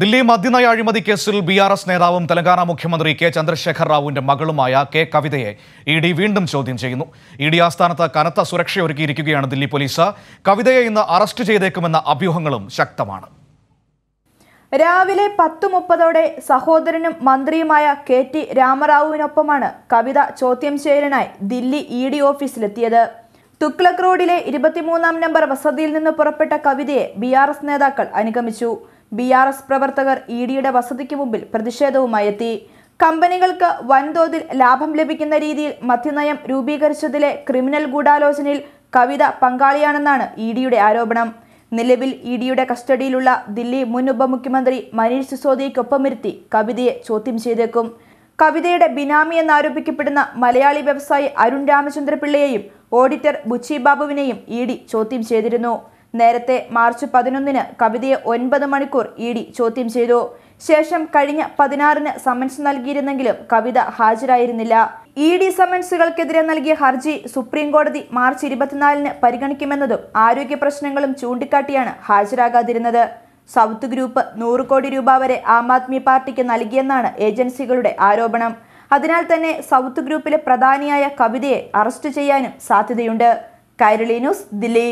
ദില്ലി മദ്യനയ അഴിമതി കേസിൽ B R S നേതാവും തെലങ്കാന മുഖ്യമന്ത്രി കെ ചന്ദ്രശേഖർ റാവുവിന്റെ മകളുമായ കെ കവിതയെ ഇ ഡി വീണ്ടും ചോദ്യം ചെയ്യുന്നു ഇ ഡി ആസ്ഥാനത്ത് കനത്ത സുരക്ഷയൊരുക്കിയിരിക്കുകയാണ് ദില്ലി പോലീസ് കവിതയെ ഇന്ന് അറസ്റ്റ് ചെയ്തേക്കുമെന്ന അഭ്യൂഹങ്ങളും ശക്തമാണ് രാവിലെ പത്ത് മുപ്പതോടെ സഹോദരനും മന്ത്രിയുമായ കെ ടി രാമറാവുവിനൊപ്പമാണ് കവിത ചോദ്യം ചെയ്യലിനായി ദില്ലി ഇ ഡി ഓഫീസിലെത്തിയത് തുക്ലക് റോഡിലെ ഇരുപത്തിമൂന്നാം നമ്പർ വസതിയിൽ നിന്ന് പുറപ്പെട്ട കവിതയെ ബി ആർ എസ് നേതാക്കൾ അനുഗമിച്ചു ബി ആർ എസ് പ്രവർത്തകർ ഇ ഡിയുടെ വസതിക്ക് മുമ്പിൽ പ്രതിഷേധവുമായി എത്തി കമ്പനികൾക്ക് വൻതോതിൽ ലാഭം ലഭിക്കുന്ന രീതിയിൽ മദ്യനയം രൂപീകരിച്ചതിലെ ക്രിമിനൽ ഗൂഢാലോചനയിൽ കവിത പങ്കാളിയാണെന്നാണ് ഇ ഡിയുടെ ആരോപണം നിലവിൽ ഇ ഡിയുടെ കസ്റ്റഡിയിലുള്ള ദില്ലി മുൻ ഉപമുഖ്യമന്ത്രി മനീഷ് സിസോദിയയ്ക്കൊപ്പമിരുത്തി കവിതയെ ചോദ്യം ചെയ്തേക്കും കവിതയുടെ ബിനാമി എന്നാരോപിക്കപ്പെടുന്ന മലയാളി വ്യവസായി അരുൺ രാമചന്ദ്രപിള്ളയെയും ഓഡിറ്റർ ബുച്ചി ബാബുവിനെയും ഇ ഡി ചോദ്യം ചെയ്തിരുന്നു നേരത്തെ മാർച്ച് പതിനൊന്നിന് കവിതയെ ഒൻപത് മണിക്കൂർ ഇ ഡി ചോദ്യം ചെയ്തു ശേഷം കഴിഞ്ഞ പതിനാറിന് സമൻസ് നൽകിയിരുന്നെങ്കിലും കവിത ഹാജരായിരുന്നില്ല ഇ ഡി സമൻസുകൾക്കെതിരെ നൽകിയ ഹർജി സുപ്രീം കോടതി മാർച്ച് ഇരുപത്തിനാലിന് പരിഗണിക്കുമെന്നതും ആരോഗ്യ പ്രശ്നങ്ങളും ചൂണ്ടിക്കാട്ടിയാണ് ഹാജരാകാതിരുന്നത് സൗത്ത് ഗ്രൂപ്പ് നൂറ് കോടി രൂപ വരെ ആം ആദ്മി പാർട്ടിക്ക് നൽകിയെന്നാണ് ഏജൻസികളുടെ ആരോപണം അതിനാൽ തന്നെ സൗത്ത് ഗ്രൂപ്പിലെ പ്രധാനിയായ കവിതയെ അറസ്റ്റ് ചെയ്യാനും സാധ്യതയുണ്ട് കൈരളി ന്യൂസ് ദില്ലി